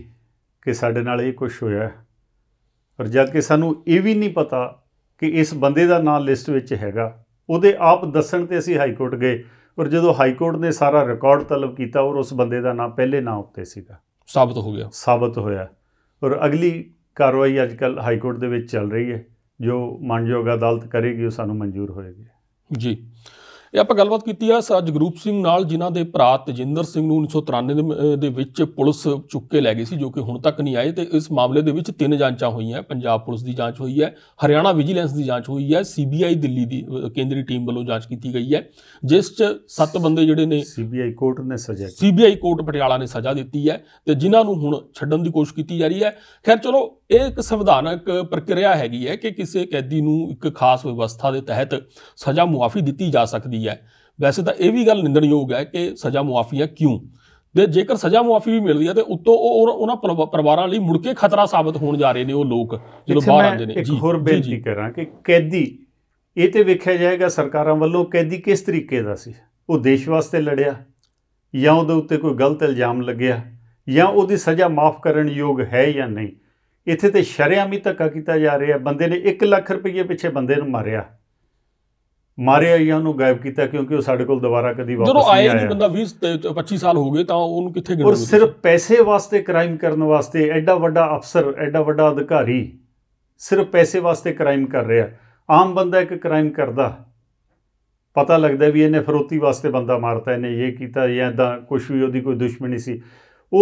ਕਿ ਸਾਡੇ ਨਾਲ ਇਹ ਕੁਝ ਹੋਇਆ ਪਰ ਜਦ ਕਿ ਸਾਨੂੰ ਇਹ ਵੀ ਨਹੀਂ ਪਤਾ ਕਿ ਇਸ ਬੰਦੇ ਦਾ ਨਾਮ ਲਿਸਟ ਵਿੱਚ ਹੈਗਾ ਉਹਦੇ ਆਪ ਦੱਸਣ ਤੇ ਅਸੀਂ ਹਾਈ ਕੋਰਟ ਗਏ ਔਰ ਜਦੋਂ ਹਾਈ ਕੋਰਟ ਨੇ ਸਾਰਾ ਰਿਕਾਰਡ ਤਲਬ ਕੀਤਾ ਔਰ ਉਸ ਬੰਦੇ ਦਾ ਨਾਮ ਪਹਿਲੇ ਨਾਮ ਉੱਤੇ ਸੀਗਾ ਸਾਬਤ ਹੋ ਗਿਆ ਸਾਬਤ ਹੋਇਆ ਔਰ ਅਗਲੀ ਕਾਰਵਾਈ ਅੱਜਕੱਲ ਹਾਈ ਕੋਰਟ ਦੇ ਵਿੱਚ ਚੱਲ ਰਹੀ ਹੈ ਜੋ ਮਾਨਯੋਗ ਅਦਾਲਤ ਕਰੇਗੀ ਉਹ ਸਾਨੂੰ ਮਨਜ਼ੂਰ ਹੋਏਗੀ ਜੀ ਇਹ ਆਪਾਂ ਗੱਲਬਾਤ ਕੀਤੀ ਆ ਗਰੂਪ ਸਿੰਘ ਨਾਲ ਜਿਨ੍ਹਾਂ ਦੇ ਭਰਾ ਤਜਿੰਦਰ ਸਿੰਘ ਨੂੰ 1993 ਦੇ ਵਿੱਚ ਪੁਲਿਸ ਚੁੱਕ ਕੇ ਲੈ ਗਈ ਸੀ ਜੋ ਕਿ ਹੁਣ ਤੱਕ ਨਹੀਂ ਆਏ ਤੇ ਇਸ ਮਾਮਲੇ ਦੇ ਵਿੱਚ ਤਿੰਨ ਜਾਂਚਾਂ ਹੋਈਆਂ ਪੰਜਾਬ ਪੁਲਿਸ ਦੀ ਜਾਂਚ ਹੋਈ ਹੈ ਹਰਿਆਣਾ ਵਿਜੀਲੈਂਸ ਦੀ ਜਾਂਚ ਹੋਈ ਹੈ ਸੀਬੀਆਈ ਦਿੱਲੀ ਦੀ ਕੇਂਦਰੀ ਟੀਮ ਵੱਲੋਂ ਜਾਂਚ ਕੀਤੀ ਗਈ ਹੈ ਜਿਸ 'ਚ ਸੱਤ ਬੰਦੇ ਜਿਹੜੇ ਨੇ ਸੀਬੀਆਈ ਕੋਰਟ ਨੇ ਸਜ਼ਾ ਸੀਬੀਆਈ ਕੋਰਟ ਪਟਿਆਲਾ ਨੇ ਸਜ਼ਾ ਦਿੱਤੀ ਹੈ ਤੇ ਜਿਨ੍ਹਾਂ ਨੂੰ ਹੁਣ ਛੱਡਣ ਦੀ ਕੋਸ਼ਿਸ਼ ਕੀਤੀ ਜਾ ਰਹੀ ਹੈ ਖੈਰ ਚਲੋ ਇਹ ਇੱਕ ਸੰਵਿਧਾਨਕ ਪ੍ਰਕਿਰਿਆ ਹੈਗੀ ਹੈ ਕਿ ਕਿਸੇ ਕੈਦੀ ਨੂੰ ਇੱਕ ਖਾਸ ਵਿਵਸਥਾ ਦੇ ਤਹਿਤ ਸਜ਼ਾ ਮੁਆਫੀ ਦਿੱਤੀ ਜਾ ਸਕਦੀ ਹੈ ਵੈਸੇ ਤਾਂ ਇਹ ਵੀ ਗੱਲ ਨਿੰਦਣਯੋਗ ਹੈ ਕਿ ਸਜ਼ਾ ਮੁਆਫੀ ਹੈ ਕਿਉਂ ਤੇ ਜੇਕਰ ਸਜ਼ਾ ਮੁਆਫੀ ਵੀ ਮਿਲਦੀ ਹੈ ਤੇ ਉੱਤੋਂ ਉਹ ਉਹਨਾਂ ਪਰਿਵਾਰਾਂ ਲਈ ਮੁੜ ਕੇ ਖਤਰਾ ਸਾਬਤ ਹੋਣ ਜਾ ਰਹੇ ਨੇ ਉਹ ਲੋਕ ਜਦੋਂ ਬਾਹਰ ਆਉਂਦੇ ਨੇ ਜੀ ਹੋਰ ਬੇਨਤੀ ਕਰਾਂ ਕਿ ਕੈਦੀ ਇਹ ਤੇ ਵੇਖਿਆ ਜਾਏਗਾ ਸਰਕਾਰਾਂ ਵੱਲੋਂ ਕੈਦੀ ਕਿਸ ਤਰੀਕੇ ਦਾ ਸੀ ਉਹ ਦੇਸ਼ ਵਾਸਤੇ ਲੜਿਆ ਜਾਂ ਉਹਦੇ ਉੱਤੇ ਕੋਈ ਗਲਤ ਇਲਜ਼ਾਮ ਲੱਗਿਆ ਜਾਂ ਉਹਦੀ ਸਜ਼ਾ ਮਾਫ ਕਰਨ ਯੋਗ ਹੈ ਜਾਂ ਨਹੀਂ ਇੱਥੇ ਤੇ ਸ਼ਰਿਆਮੀ ਧੱਕਾ ਕੀਤਾ ਜਾ ਰਿਹਾ ਬੰਦੇ ਨੇ 1 ਲੱਖ ਰੁਪਏ ਪਿੱਛੇ ਬੰਦੇ ਨੂੰ ਮਾਰਿਆ ਮਾਰਿਆ ਜਾਂ ਉਹਨੂੰ ਗਾਇਬ ਕੀਤਾ ਕਿਉਂਕਿ ਉਹ ਸਾਡੇ ਕੋਲ ਦੁਬਾਰਾ ਕਦੀ ਵਾਪਸ ਨਹੀਂ ਆਇਆ ਜਦੋਂ ਆਇਆ ਬੰਦਾ 20 25 ਸਾਲ ਹੋ ਗਏ ਤਾਂ ਉਹਨੂੰ ਕਿੱਥੇ ਗਿਣੋਗੇ ਉਹ ਸਿਰਫ ਪੈਸੇ ਵਾਸਤੇ ਕ੍ਰਾਈਮ ਕਰਨ ਵਾਸਤੇ ਐਡਾ ਵੱਡਾ ਅਫਸਰ ਐਡਾ ਵੱਡਾ ਅਧਿਕਾਰੀ ਸਿਰਫ ਪੈਸੇ ਵਾਸਤੇ ਕ੍ਰਾਈਮ ਕਰ ਰਿਹਾ ਆਮ ਬੰਦਾ ਇੱਕ ਕ੍ਰਾਈਮ ਕਰਦਾ ਪਤਾ ਲੱਗਦਾ ਵੀ ਇਹਨੇ ਫਰੋਤੀ ਵਾਸਤੇ ਬੰਦਾ ਮਾਰਤਾ ਇਹਨੇ ਇਹ ਕੀਤਾ ਜਾਂ ਇਦਾਂ ਕੁਝ ਵੀ ਉਹਦੀ ਕੋਈ ਦੁਸ਼ਮਣੀ ਸੀ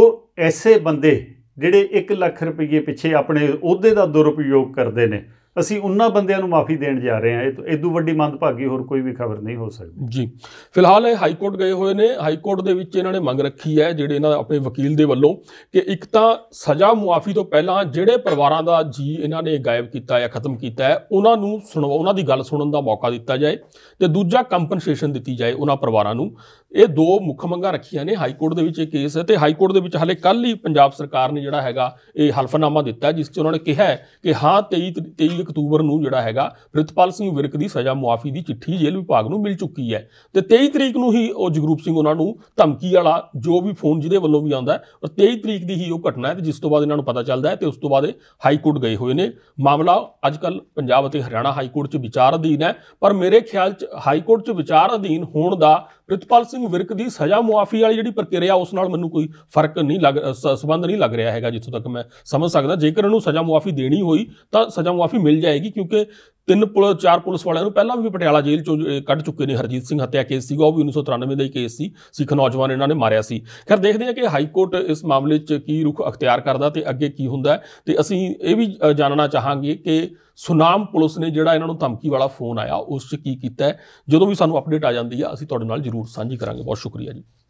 ਉਹ ਐਸੇ ਬੰਦੇ ਜਿਹੜੇ 1 ਲੱਖ ਰੁਪਏ ਪਿੱਛੇ ਆਪਣੇ ਅਹੁਦੇ ਦਾ ਦੁਰਉਪਯੋਗ ਕਰਦੇ ਨੇ ਅਸੀਂ ਉਹਨਾਂ ਬੰਦਿਆਂ ਨੂੰ ਮਾਫੀ ਦੇਣ ਜਾ ਰਹੇ ਹਾਂ ਇਹ ਇਦੋਂ ਵੱਡੀ ਮੰਦਭਾਗੀ ਹੋਰ ਕੋਈ ਵੀ ਖਬਰ ਨਹੀਂ ਹੋ ਸਕਦੀ ਜੀ ਫਿਲਹਾਲ ਇਹ ਹਾਈ ਕੋਰਟ ਗਏ ਹੋਏ ਨੇ ਹਾਈ ਕੋਰਟ ਦੇ ਵਿੱਚ ਇਹਨਾਂ ਨੇ ਮੰਗ ਰੱਖੀ ਹੈ ਜਿਹੜੇ ਇਹਨਾਂ ਆਪਣੇ ਵਕੀਲ ਦੇ ਵੱਲੋਂ ਕਿ ਇੱਕ ਤਾਂ ਸਜ਼ਾ ਮੁਆਫੀ ਤੋਂ ਪਹਿਲਾਂ ਜਿਹੜੇ ਪਰਿਵਾਰਾਂ ਦਾ ਜੀ ਇਹਨਾਂ ਨੇ ਗਾਇਬ ਕੀਤਾ ਜਾਂ ਖਤਮ ਕੀਤਾ ਹੈ ਉਹਨਾਂ ਨੂੰ ਸੁਣਵਾ ਉਹਨਾਂ ਦੀ ਗੱਲ ਸੁਣਨ ਦਾ ਮੌਕਾ ਦਿੱਤਾ ਜਾਏ ਤੇ ਦੂਜਾ ਕੰਪਨਸੇਸ਼ਨ ਦਿੱਤੀ ਜਾਏ ਉਹਨਾਂ ਪਰਿਵਾਰਾਂ ਨੂੰ ਇਹ ਦੋ ਮੁੱਖ ਮੰਗਾਂ ਰੱਖੀਆਂ ਨੇ ਹਾਈ ਕੋਰਟ ਦੇ ਵਿੱਚ ਇਹ ਕੇਸ ਹੈ ਤੇ ਹਾਈ ਕੋਰਟ ਦੇ ਵਿੱਚ ਹਾਲੇ ਕੱਲ ਹੀ ਪੰਜਾਬ ਸਰਕਾਰ ਨੇ ਜਿਹੜਾ ਹੈਗਾ ਇਹ ਹਲਫਨਾਮਾ ਦਿੱਤਾ ਜਿਸ 'ਚ ਉਹਨਾਂ ਨੇ ਕਿਹਾ ਕਿ ਹਾਂ 23 23 ਅਕਤੂਬਰ ਨੂੰ ਜਿਹੜਾ ਹੈਗਾ ਪ੍ਰਿਤਪਾਲ ਸਿੰਘ ਵਿਰਕ ਦੀ ਸਜ਼ਾ ਮੁਆਫੀ ਦੀ ਚਿੱਠੀ ਜੇਲ੍ਹ ਵਿਭਾਗ ਨੂੰ ਮਿਲ ਚੁੱਕੀ ਹੈ ਤੇ 23 ਤਰੀਕ ਨੂੰ ਹੀ ਉਹ ਜਗਰੂਪ ਸਿੰਘ ਉਹਨਾਂ ਨੂੰ ਧਮਕੀ ਵਾਲਾ ਜੋ ਵੀ ਫੋਨ ਜਿਹਦੇ ਵੱਲੋਂ ਵੀ ਆਉਂਦਾ ਔਰ 23 ਤਰੀਕ ਦੀ ਹੀ ਉਹ ਘਟਨਾ ਹੈ ਜਿਸ ਤੋਂ ਬਾਅਦ ਇਹਨਾਂ ਨੂੰ ਪਤਾ ਚੱਲਦਾ ਹੈ ਤੇ ਉਸ ਤੋਂ ਬਾਅਦ ਹਾਈ ਕੋਰਟ ਗਏ ਹੋਏ ਨੇ ਮਾਮਲਾ ਅੱਜ ਕੱਲ ਪੰਜਾਬ ਅਤੇ ਹਰਿਆਣਾ ਹਾਈ ਕੋਰਟ 'ਚ ਵਿਚਾਰ ਅਧੀਨ ਹੈ ਪਰ ਮੇਰੇ ਖਿਆਲ 'ਚ ਹਾਈ ਕੋਰਟ 'ਚ ਵਿਚਾਰ ਅਧੀਨ ਹੋਣ ਦਾ ਰਿਤਪਾਲ ਸਿੰਘ ਵਿਰਕ ਦੀ ਸਜ਼ਾ ਮੁਆਫੀ ਵਾਲੀ ਜਿਹੜੀ ਪ੍ਰਕਿਰਿਆ ਉਸ ਨਾਲ ਮੈਨੂੰ ਕੋਈ ਫਰਕ ਨਹੀਂ ਲੱਗ ਸਬੰਧ ਨਹੀਂ ਲੱਗ ਰਿਹਾ ਹੈਗਾ ਜਿੱਥੋਂ ਤੱਕ ਮੈਂ ਸਮਝ ਸਕਦਾ ਜੇਕਰ ਉਹਨੂੰ ਸਜ਼ਾ ਮੁਆਫੀ ਦੇਣੀ ਹੋਈ ਤਾਂ ਸਜ਼ਾ ਮੁਆਫੀ ਮਿਲ ਜਾਏਗੀ ਕਿਉਂਕਿ ਤਿੰਨ ਪੁਲਿਸ ਚਾਰ ਪੁਲਿਸ ਵਾਲਿਆਂ ਨੂੰ ਪਹਿਲਾਂ ਵੀ ਪਟਿਆਲਾ ਜੇਲ੍ਹ ਚੋਂ ਕੱਢ ਚੁੱਕੇ ਨੇ ਹਰਜੀਤ ਸਿੰਘ ਹੱਤਿਆ ਕੇਸ ਸੀਗਾ ਉਹ ਵੀ 1993 ਦਾ ਹੀ ਕੇਸ ਸੀ ਸਿੱਖ ਨੌਜਵਾਨ ਇਹਨਾਂ ਨੇ ਮਾਰਿਆ ਸੀ ਖੈਰ ਦੇਖਦੇ ਹਾਂ ਕਿ ਹਾਈ ਕੋਰਟ ਇਸ ਮਾਮਲੇ 'ਚ ਕੀ ਰੁਖ ਅਖਤਿਆਰ ਕਰਦਾ ਤੇ ਅੱਗੇ ਕੀ ਹੁੰਦਾ ਤੇ ਅਸੀਂ ਇਹ ਵੀ ਜਾਣਨਾ ਚਾਹਾਂਗੇ ਕਿ ਸੁਨਾਮ ਪੁਲਿਸ ਨੇ ਜਿਹੜਾ ਇਹਨਾਂ ਨੂੰ ਧਮਕੀ ਵਾਲਾ ਫੋਨ ਆਇਆ ਉਸ 'ਚ ਕੀ ਕੀਤਾ ਜਦੋਂ ਵੀ ਸਾਨੂੰ ਅਪਡੇਟ ਆ ਜਾਂਦੀ ਆ ਅਸੀਂ ਤੁਹਾਡੇ ਨਾਲ ਜ਼ਰੂਰ ਸਾਂਝੀ ਕਰਾਂਗੇ ਬਹੁਤ ਸ਼ੁਕਰੀਆ ਜੀ